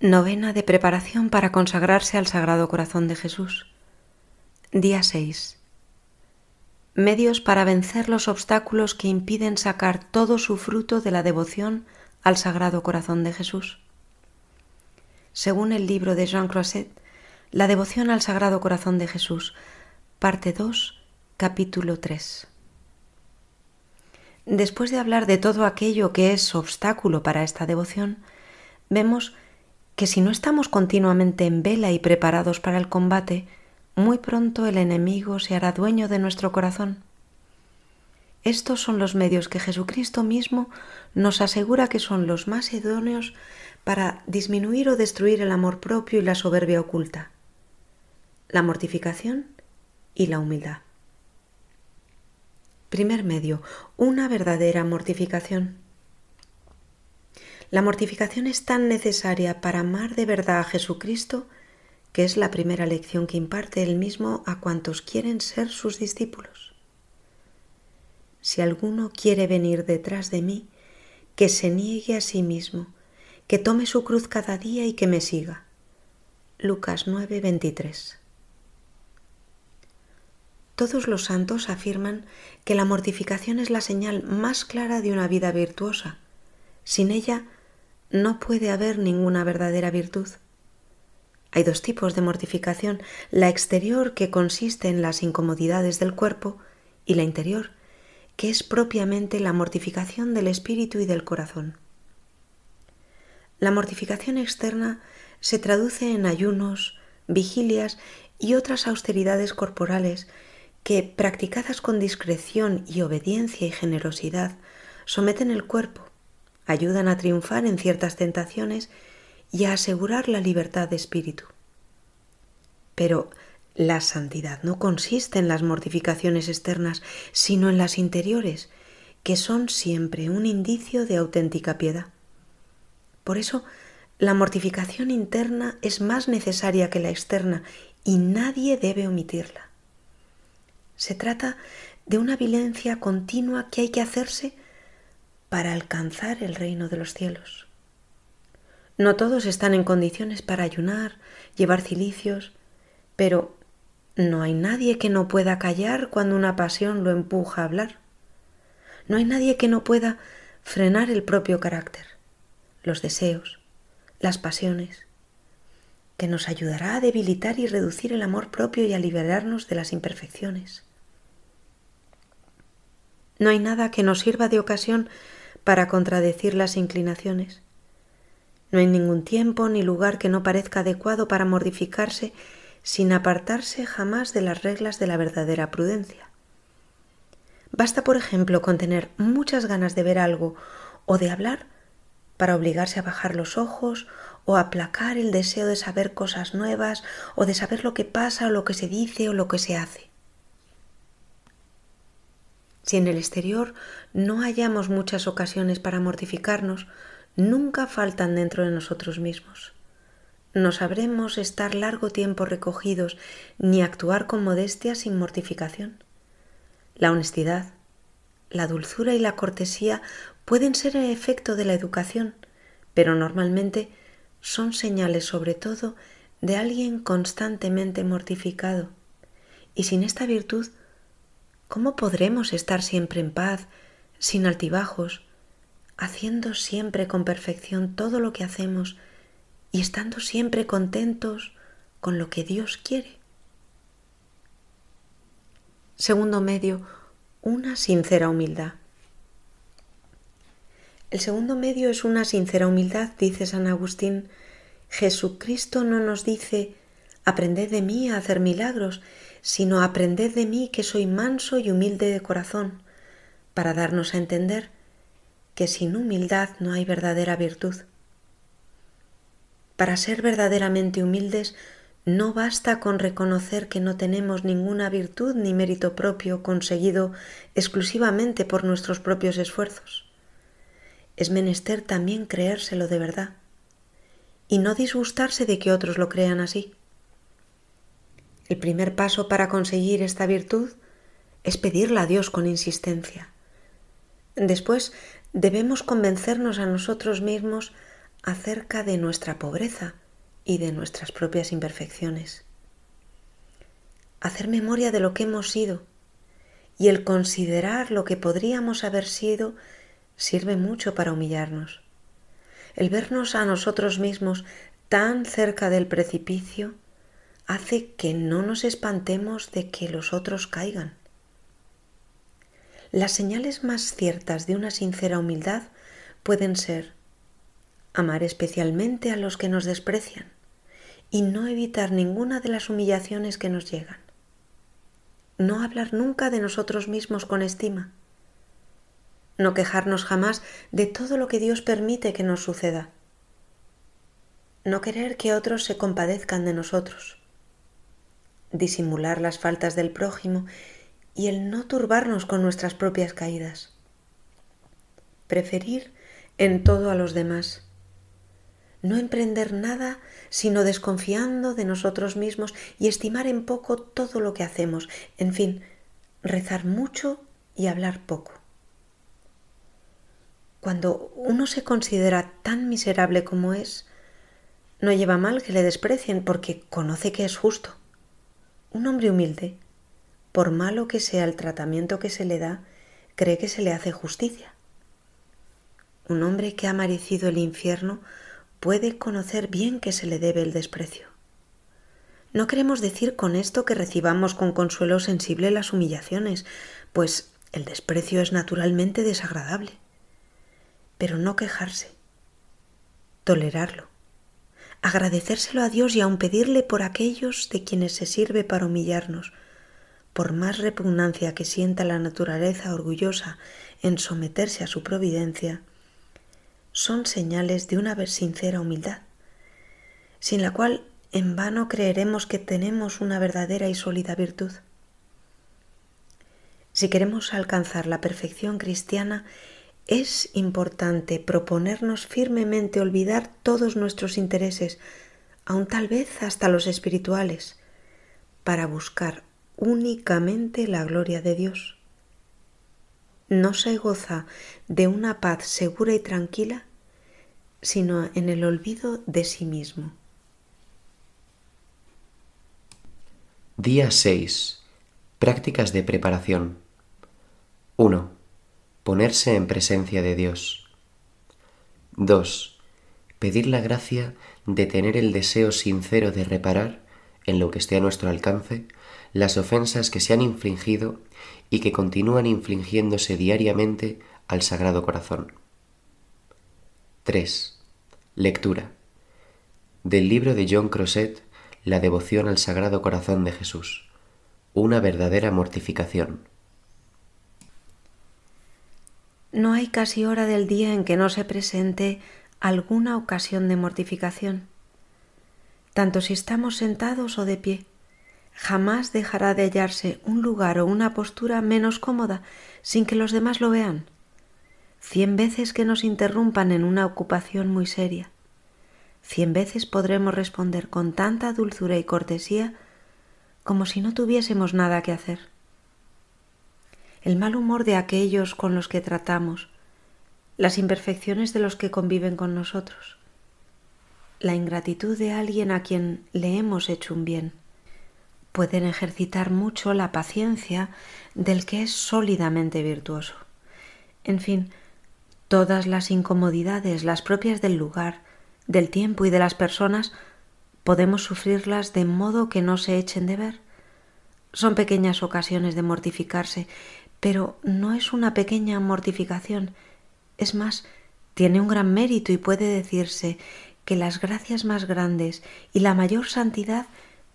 Novena de preparación para consagrarse al Sagrado Corazón de Jesús. Día 6. Medios para vencer los obstáculos que impiden sacar todo su fruto de la devoción al Sagrado Corazón de Jesús. Según el libro de Jean Croisset, La devoción al Sagrado Corazón de Jesús, parte 2, capítulo 3. Después de hablar de todo aquello que es obstáculo para esta devoción, vemos que si no estamos continuamente en vela y preparados para el combate, muy pronto el enemigo se hará dueño de nuestro corazón. Estos son los medios que Jesucristo mismo nos asegura que son los más idóneos para disminuir o destruir el amor propio y la soberbia oculta, la mortificación y la humildad. Primer medio, una verdadera mortificación. La mortificación es tan necesaria para amar de verdad a Jesucristo que es la primera lección que imparte él mismo a cuantos quieren ser sus discípulos. Si alguno quiere venir detrás de mí, que se niegue a sí mismo, que tome su cruz cada día y que me siga. Lucas 9:23 Todos los santos afirman que la mortificación es la señal más clara de una vida virtuosa. Sin ella no puede haber ninguna verdadera virtud. Hay dos tipos de mortificación, la exterior que consiste en las incomodidades del cuerpo y la interior, que es propiamente la mortificación del espíritu y del corazón. La mortificación externa se traduce en ayunos, vigilias y otras austeridades corporales que, practicadas con discreción y obediencia y generosidad, someten el cuerpo ayudan a triunfar en ciertas tentaciones y a asegurar la libertad de espíritu. Pero la santidad no consiste en las mortificaciones externas, sino en las interiores, que son siempre un indicio de auténtica piedad. Por eso, la mortificación interna es más necesaria que la externa y nadie debe omitirla. Se trata de una violencia continua que hay que hacerse para alcanzar el reino de los cielos. No todos están en condiciones para ayunar, llevar cilicios, pero no hay nadie que no pueda callar cuando una pasión lo empuja a hablar. No hay nadie que no pueda frenar el propio carácter, los deseos, las pasiones, que nos ayudará a debilitar y reducir el amor propio y a liberarnos de las imperfecciones. No hay nada que nos sirva de ocasión para contradecir las inclinaciones. No hay ningún tiempo ni lugar que no parezca adecuado para mortificarse sin apartarse jamás de las reglas de la verdadera prudencia. Basta, por ejemplo, con tener muchas ganas de ver algo o de hablar para obligarse a bajar los ojos o aplacar el deseo de saber cosas nuevas o de saber lo que pasa o lo que se dice o lo que se hace. Si en el exterior no hallamos muchas ocasiones para mortificarnos, nunca faltan dentro de nosotros mismos. No sabremos estar largo tiempo recogidos ni actuar con modestia sin mortificación. La honestidad, la dulzura y la cortesía pueden ser el efecto de la educación, pero normalmente son señales sobre todo de alguien constantemente mortificado. Y sin esta virtud ¿Cómo podremos estar siempre en paz, sin altibajos, haciendo siempre con perfección todo lo que hacemos y estando siempre contentos con lo que Dios quiere? Segundo medio, una sincera humildad. El segundo medio es una sincera humildad, dice San Agustín. Jesucristo no nos dice, aprended de mí a hacer milagros, sino aprended de mí que soy manso y humilde de corazón, para darnos a entender que sin humildad no hay verdadera virtud. Para ser verdaderamente humildes no basta con reconocer que no tenemos ninguna virtud ni mérito propio conseguido exclusivamente por nuestros propios esfuerzos. Es menester también creérselo de verdad y no disgustarse de que otros lo crean así. El primer paso para conseguir esta virtud es pedirla a Dios con insistencia. Después debemos convencernos a nosotros mismos acerca de nuestra pobreza y de nuestras propias imperfecciones. Hacer memoria de lo que hemos sido y el considerar lo que podríamos haber sido sirve mucho para humillarnos. El vernos a nosotros mismos tan cerca del precipicio hace que no nos espantemos de que los otros caigan. Las señales más ciertas de una sincera humildad pueden ser amar especialmente a los que nos desprecian y no evitar ninguna de las humillaciones que nos llegan. No hablar nunca de nosotros mismos con estima. No quejarnos jamás de todo lo que Dios permite que nos suceda. No querer que otros se compadezcan de nosotros disimular las faltas del prójimo y el no turbarnos con nuestras propias caídas. Preferir en todo a los demás. No emprender nada sino desconfiando de nosotros mismos y estimar en poco todo lo que hacemos. En fin, rezar mucho y hablar poco. Cuando uno se considera tan miserable como es, no lleva mal que le desprecien porque conoce que es justo. Un hombre humilde, por malo que sea el tratamiento que se le da, cree que se le hace justicia. Un hombre que ha merecido el infierno puede conocer bien que se le debe el desprecio. No queremos decir con esto que recibamos con consuelo sensible las humillaciones, pues el desprecio es naturalmente desagradable. Pero no quejarse, tolerarlo, agradecérselo a Dios y aun pedirle por aquellos de quienes se sirve para humillarnos, por más repugnancia que sienta la naturaleza orgullosa en someterse a su providencia, son señales de una sincera humildad, sin la cual en vano creeremos que tenemos una verdadera y sólida virtud. Si queremos alcanzar la perfección cristiana, es importante proponernos firmemente olvidar todos nuestros intereses, aun tal vez hasta los espirituales, para buscar únicamente la gloria de Dios. No se goza de una paz segura y tranquila, sino en el olvido de sí mismo. Día 6. Prácticas de preparación. 1 ponerse en presencia de Dios. 2. Pedir la gracia de tener el deseo sincero de reparar, en lo que esté a nuestro alcance, las ofensas que se han infligido y que continúan infligiéndose diariamente al Sagrado Corazón. 3. Lectura. Del libro de John Crosset, La devoción al Sagrado Corazón de Jesús. Una verdadera mortificación no hay casi hora del día en que no se presente alguna ocasión de mortificación. Tanto si estamos sentados o de pie, jamás dejará de hallarse un lugar o una postura menos cómoda sin que los demás lo vean. Cien veces que nos interrumpan en una ocupación muy seria, cien veces podremos responder con tanta dulzura y cortesía como si no tuviésemos nada que hacer el mal humor de aquellos con los que tratamos, las imperfecciones de los que conviven con nosotros, la ingratitud de alguien a quien le hemos hecho un bien. Pueden ejercitar mucho la paciencia del que es sólidamente virtuoso. En fin, todas las incomodidades, las propias del lugar, del tiempo y de las personas, podemos sufrirlas de modo que no se echen de ver. Son pequeñas ocasiones de mortificarse, pero no es una pequeña mortificación. Es más, tiene un gran mérito y puede decirse que las gracias más grandes y la mayor santidad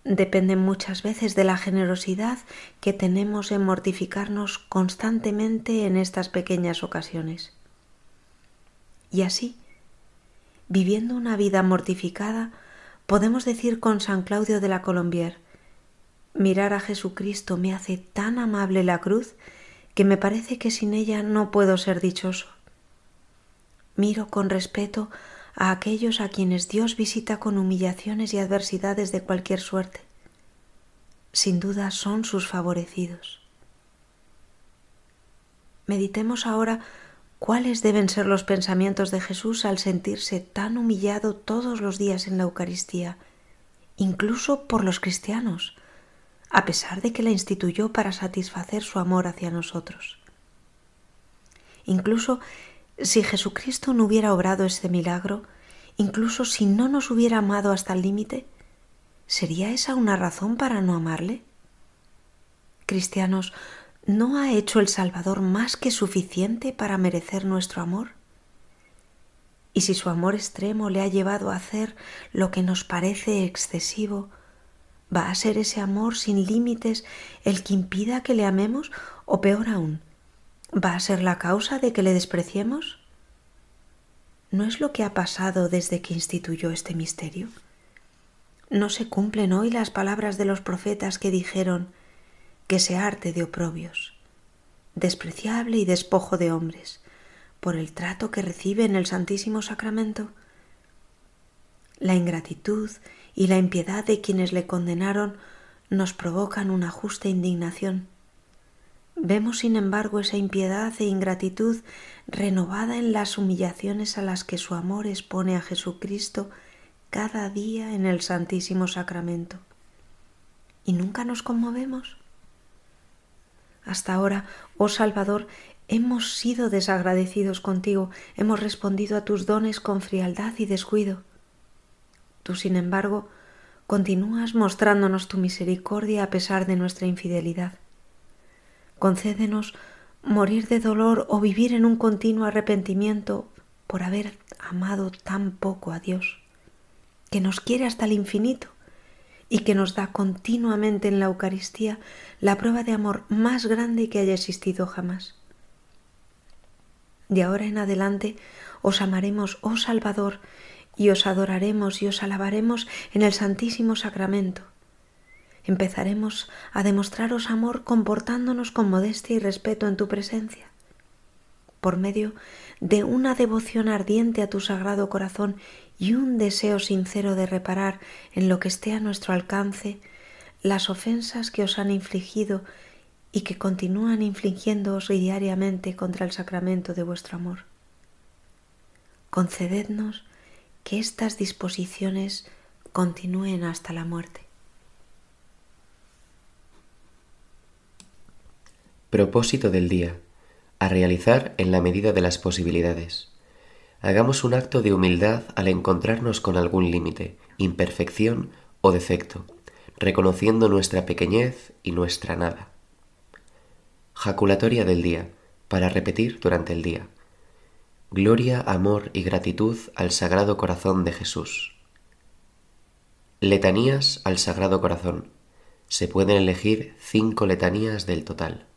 dependen muchas veces de la generosidad que tenemos en mortificarnos constantemente en estas pequeñas ocasiones. Y así, viviendo una vida mortificada, podemos decir con San Claudio de la Colombier, mirar a Jesucristo me hace tan amable la cruz que me parece que sin ella no puedo ser dichoso. Miro con respeto a aquellos a quienes Dios visita con humillaciones y adversidades de cualquier suerte. Sin duda son sus favorecidos. Meditemos ahora cuáles deben ser los pensamientos de Jesús al sentirse tan humillado todos los días en la Eucaristía, incluso por los cristianos a pesar de que la instituyó para satisfacer su amor hacia nosotros. Incluso si Jesucristo no hubiera obrado este milagro, incluso si no nos hubiera amado hasta el límite, ¿sería esa una razón para no amarle? Cristianos, ¿no ha hecho el Salvador más que suficiente para merecer nuestro amor? Y si su amor extremo le ha llevado a hacer lo que nos parece excesivo, ¿Va a ser ese amor sin límites el que impida que le amemos o peor aún? ¿Va a ser la causa de que le despreciemos? ¿No es lo que ha pasado desde que instituyó este misterio? ¿No se cumplen hoy las palabras de los profetas que dijeron que se arte de oprobios, despreciable y despojo de hombres, por el trato que recibe en el Santísimo Sacramento? La ingratitud y la impiedad de quienes le condenaron nos provocan una justa indignación. Vemos, sin embargo, esa impiedad e ingratitud renovada en las humillaciones a las que su amor expone a Jesucristo cada día en el Santísimo Sacramento. ¿Y nunca nos conmovemos? Hasta ahora, oh Salvador, hemos sido desagradecidos contigo, hemos respondido a tus dones con frialdad y descuido. Tú, sin embargo, continúas mostrándonos tu misericordia a pesar de nuestra infidelidad. Concédenos morir de dolor o vivir en un continuo arrepentimiento por haber amado tan poco a Dios, que nos quiere hasta el infinito y que nos da continuamente en la Eucaristía la prueba de amor más grande que haya existido jamás. De ahora en adelante os amaremos, oh Salvador, y os adoraremos y os alabaremos en el Santísimo Sacramento. Empezaremos a demostraros amor comportándonos con modestia y respeto en tu presencia. Por medio de una devoción ardiente a tu sagrado corazón y un deseo sincero de reparar en lo que esté a nuestro alcance las ofensas que os han infligido y que continúan infligiéndoos diariamente contra el sacramento de vuestro amor. Concedednos que estas disposiciones continúen hasta la muerte. Propósito del día. A realizar en la medida de las posibilidades. Hagamos un acto de humildad al encontrarnos con algún límite, imperfección o defecto, reconociendo nuestra pequeñez y nuestra nada. Jaculatoria del día, para repetir durante el día Gloria, amor y gratitud al Sagrado Corazón de Jesús. Letanías al Sagrado Corazón. Se pueden elegir cinco letanías del total.